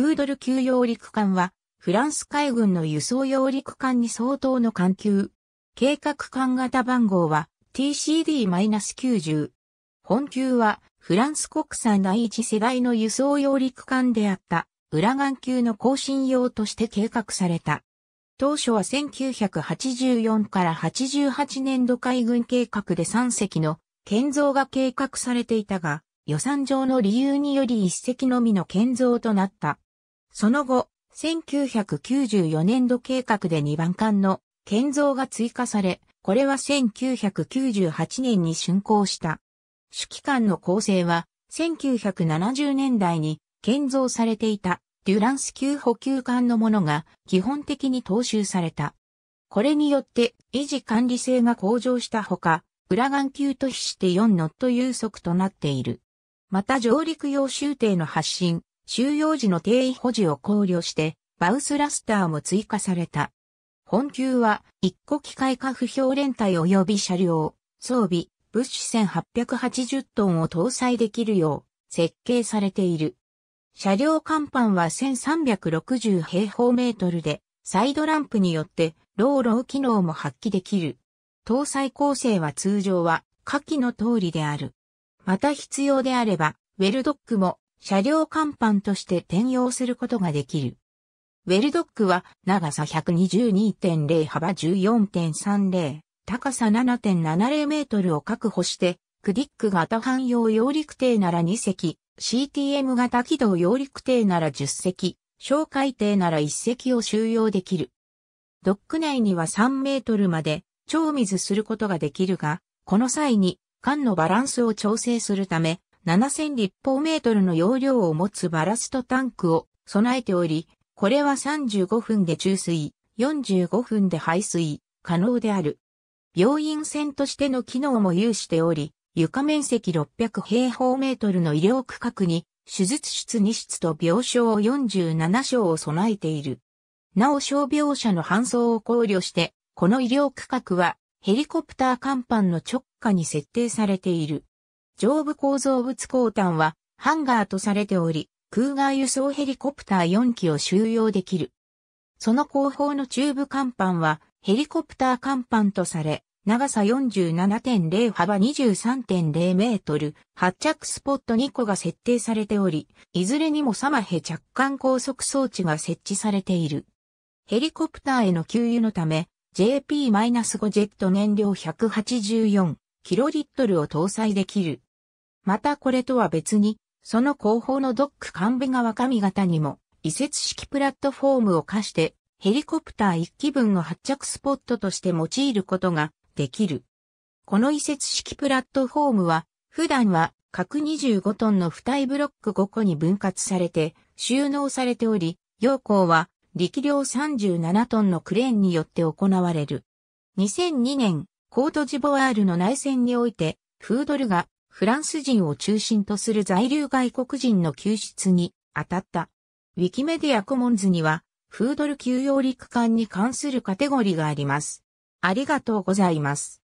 フードル級揚陸艦は、フランス海軍の輸送揚陸艦に相当の艦級。計画艦型番号は TCD-90。本級はフランス国産第一世代の輸送揚陸艦であった裏岸級の更新用として計画された。当初は1984から88年度海軍計画で3隻の建造が計画されていたが、予算上の理由により1隻のみの建造となった。その後、1994年度計画で2番艦の建造が追加され、これは1998年に竣工した。主機関の構成は、1970年代に建造されていたデュランス級補給艦のものが基本的に踏襲された。これによって維持管理性が向上したほか、裏眼級と比して4ノット有速となっている。また上陸用終艇の発進、収容時の定位保持を考慮して、バウスラスターも追加された。本級は、一個機械化不評連隊及び車両、装備、物資1880トンを搭載できるよう、設計されている。車両甲板は1360平方メートルで、サイドランプによって、ローロー機能も発揮できる。搭載構成は通常は、下記の通りである。また必要であれば、ウェルドックも車両甲板として転用することができる。ウェルドックは長さ122.0幅14.30、高さ7.70メートルを確保して、クディック型汎用揚陸艇なら2隻、CTM 型軌道揚陸艇なら10隻、小海艇なら1隻を収容できる。ドック内には3メートルまで超水することができるが、この際に、間のバランスを調整するため、7000立方メートルの容量を持つバラストタンクを備えており、これは35分で注水、45分で排水、可能である。病院船としての機能も有しており、床面積600平方メートルの医療区画に、手術室2室と病床を47床を備えている。なお傷病者の搬送を考慮して、この医療区画はヘリコプター甲板の直下に設定されている。上部構造物交端はハンガーとされており、空外輸送ヘリコプター4機を収容できる。その後方の中部甲板はヘリコプター甲板とされ、長さ47.0幅23.0メートル、発着スポット2個が設定されており、いずれにもサマヘ着艦高速装置が設置されている。ヘリコプターへの給油のため、JP-5 ジェット燃料184キロリットルを搭載できる。またこれとは別に、その後方のドック神部川上型にも、移設式プラットフォームを課して、ヘリコプター1機分の発着スポットとして用いることができる。この移設式プラットフォームは、普段は各25トンの付帯ブロック5個に分割されて収納されており、要項は力量37トンのクレーンによって行われる。2002年、コートジボワールの内戦において、フードルがフランス人を中心とする在留外国人の救出に当たった。ウィキメディアコモンズには、フードル給与陸間に関するカテゴリーがあります。ありがとうございます。